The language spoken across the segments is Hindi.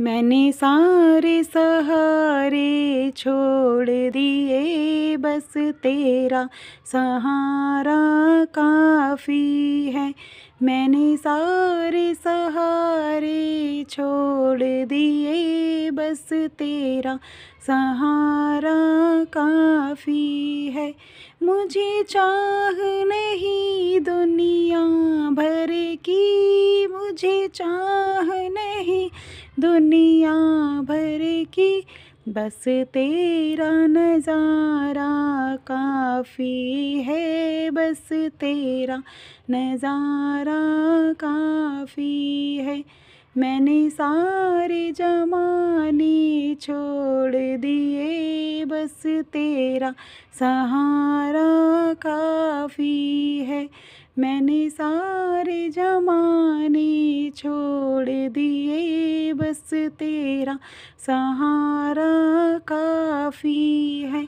मैंने सारे सहारे छोड़ दिए बस तेरा सहारा काफ़ी है मैंने सारे सहारे छोड़ दिए बस तेरा सहारा काफ़ी है मुझे चाह नहीं दुनिया भर की मुझे चाह नहीं दुनिया भर की बस तेरा नज़ारा काफ़ी है बस तेरा नज़ारा काफ़ी है मैंने सारे जमाने छोड़ दिए बस तेरा सहारा काफ़ी है मैंने सारे जमाने छोड़ दिए बस तेरा सहारा काफ़ी है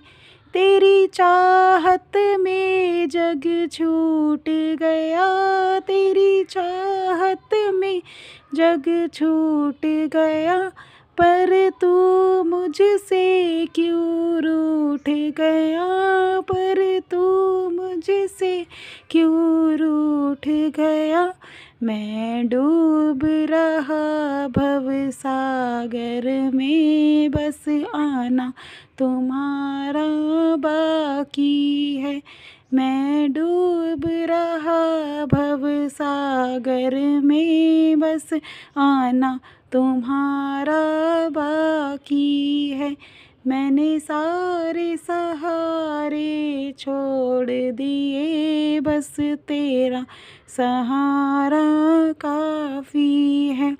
तेरी चाहत में जग छूट गया तेरी चाहत में जग छूट गया पर तू मुझसे क्यों रूठ गया पर तू मुझसे क्यों रूठ गया मैं डूब रहा भव सागर में बस आना तुम्हारा बाकी है मैं डूब रहा भव सागर में बस आना तुम्हारा बाकी है मैंने सारे सहारे छोड़ दिए बस तेरा सहारा काफ़ी है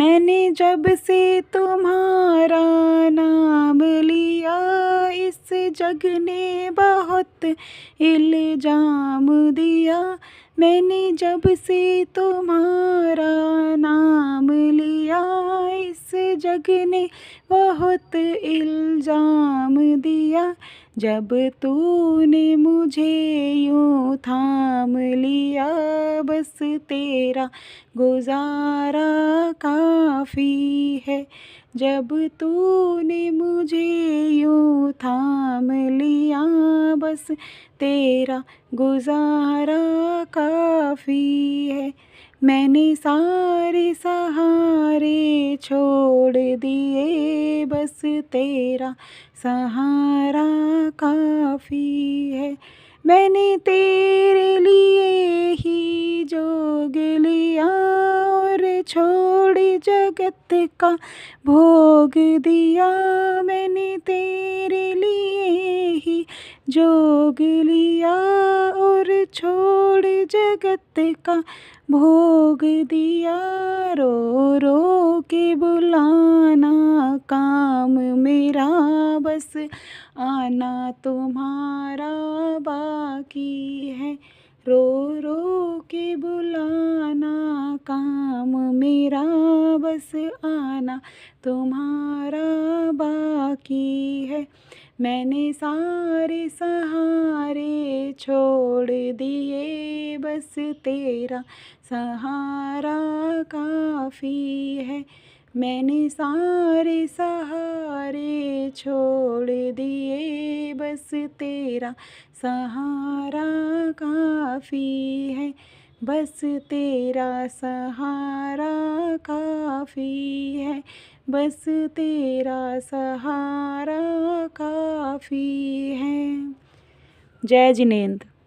मैंने जब से तुम्हारा नाम लिया इस जग ने बहुत इल्जाम दिया मैंने जब से तुम्हारा जग ने बहुत इल्ज़ाम दिया जब तूने मुझे यूँ थाम लिया बस तेरा गुजारा काफ़ी है जब तूने मुझे यूँ थाम लिया बस तेरा गुजारा काफ़ी है मैंने सारे सहारे छोड़ दिए बस तेरा सहारा काफ़ी है मैंने तेरे लिए ही जोग लिया और छोड़ जगत का भोग दिया मैंने तेरे लिए ही जोग लिया छोड़ जगत का भोग दिया रो रो के बुलाना काम मेरा बस आना तुम्हारा बाकी है रो रो के बुलाना काम मेरा बस आना तुम्हारा बाकी है मैंने सारे सहारे छोड़ दिए बस तेरा सहारा काफ़ी है मैंने सारे सहारे छोड़ दिए बस तेरा सहारा काफ़ी है बस तेरा सहारा काफ़ी है बस तेरा सहारा काफ़ी है जय जिनेन्द्र